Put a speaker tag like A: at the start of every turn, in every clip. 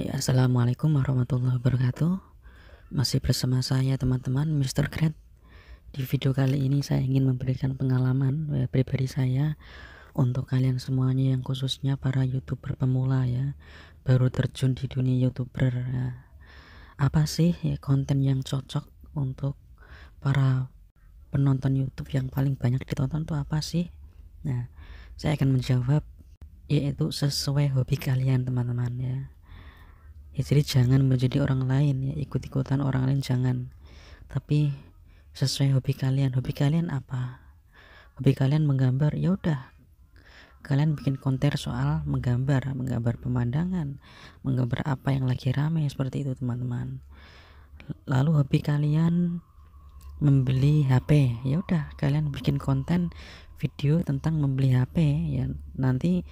A: Ya, Assalamualaikum warahmatullahi wabarakatuh Masih bersama saya teman-teman Mr. Grant. Di video kali ini saya ingin memberikan pengalaman eh, pribadi saya Untuk kalian semuanya yang khususnya para youtuber pemula ya Baru terjun di dunia youtuber ya. Apa sih ya, konten yang cocok untuk para penonton youtube yang paling banyak ditonton itu apa sih? Nah, saya akan menjawab yaitu sesuai hobi kalian teman-teman ya ya jadi jangan menjadi orang lain ya ikut-ikutan orang lain jangan tapi sesuai hobi kalian hobi kalian apa hobi kalian menggambar ya udah kalian bikin konten soal menggambar menggambar pemandangan menggambar apa yang lagi rame seperti itu teman-teman lalu hobi kalian membeli HP ya udah kalian bikin konten video tentang membeli HP ya nanti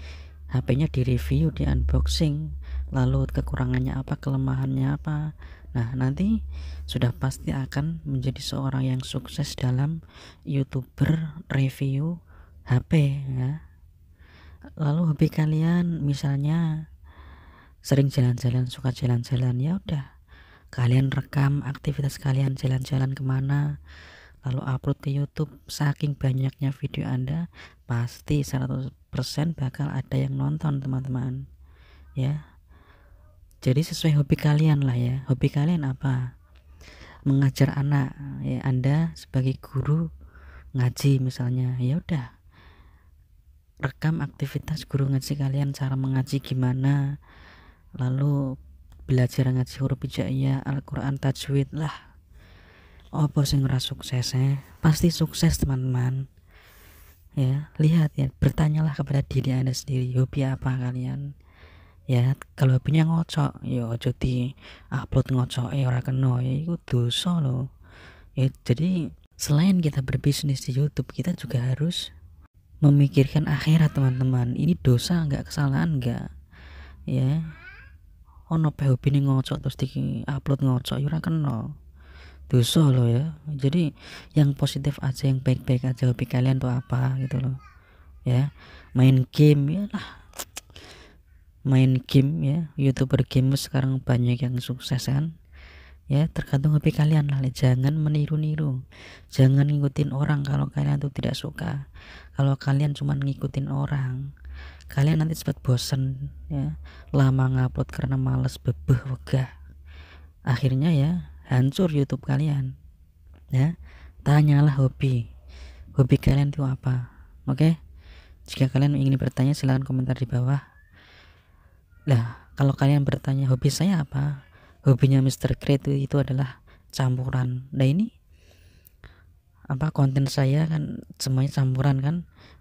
A: HP-nya di review di unboxing, lalu kekurangannya apa, kelemahannya apa. Nah, nanti sudah pasti akan menjadi seorang yang sukses dalam YouTuber review HP ya. Lalu hobi kalian misalnya sering jalan-jalan, suka jalan-jalan ya udah. Kalian rekam aktivitas kalian jalan-jalan kemana kalau upload ke YouTube saking banyaknya video Anda pasti 100% bakal ada yang nonton teman-teman ya jadi sesuai hobi kalian lah ya hobi kalian apa mengajar anak ya Anda sebagai guru ngaji misalnya ya udah rekam aktivitas guru ngaji kalian cara mengaji gimana lalu belajar ngaji huruf hijaiyah Al-Quran tajwid lah apa sih sukses suksesnya pasti sukses teman-teman ya lihat ya bertanyalah kepada diri anda sendiri hobi apa kalian ya kalau hobinya ngocok ya ojo di upload ngocok ya orang kena ya itu dosa loh ya jadi selain kita berbisnis di YouTube kita juga harus memikirkan akhirat teman-teman ini dosa nggak kesalahan nggak ya ono hobi ini ngocok terus di upload ngocok ya orang kena dosa loh ya jadi yang positif aja yang baik-baik aja hobi kalian tuh apa gitu loh ya main game ya lah main game ya youtuber game sekarang banyak yang sukses kan ya tergantung hobi kalian lah jangan meniru-niru jangan ngikutin orang kalau kalian tuh tidak suka kalau kalian cuma ngikutin orang kalian nanti cepat bosen ya lama ngupload karena males bebeh wegah akhirnya ya hancur YouTube kalian ya tanyalah hobi hobi kalian itu apa oke jika kalian ingin bertanya silahkan komentar di bawah lah kalau kalian bertanya hobi saya apa hobinya Mr. itu, itu adalah campuran nah ini apa konten saya kan semuanya campuran kan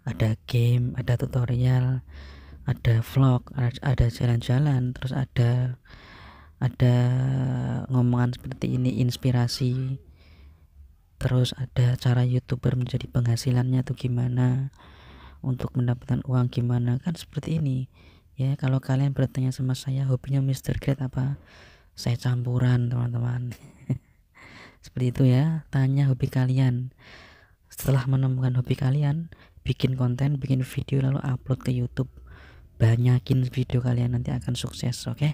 A: ada game ada tutorial ada vlog ada jalan-jalan terus ada ada ngomongan seperti ini inspirasi terus ada cara youtuber menjadi penghasilannya tuh gimana untuk mendapatkan uang gimana kan seperti ini ya kalau kalian bertanya sama saya hobinya Mr. Great apa saya campuran teman-teman seperti itu ya tanya hobi kalian setelah menemukan hobi kalian bikin konten bikin video lalu upload ke YouTube banyakin video kalian nanti akan sukses oke okay?